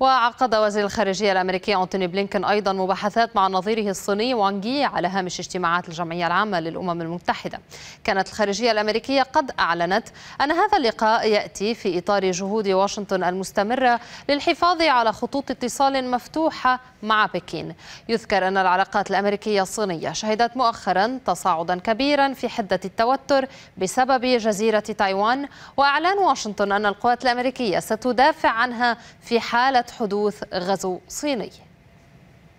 وعقد وزير الخارجية الأمريكي أنتوني بلينكن أيضا مباحثات مع نظيره الصيني وانجي على هامش اجتماعات الجمعية العامة للأمم المتحدة كانت الخارجية الأمريكية قد أعلنت أن هذا اللقاء يأتي في إطار جهود واشنطن المستمرة للحفاظ على خطوط اتصال مفتوحة مع بكين يذكر أن العلاقات الأمريكية الصينية شهدت مؤخرا تصاعدا كبيرا في حدة التوتر بسبب جزيرة تايوان وأعلان واشنطن أن القوات الأمريكية ستدافع عنها في حالة حدوث غزو صيني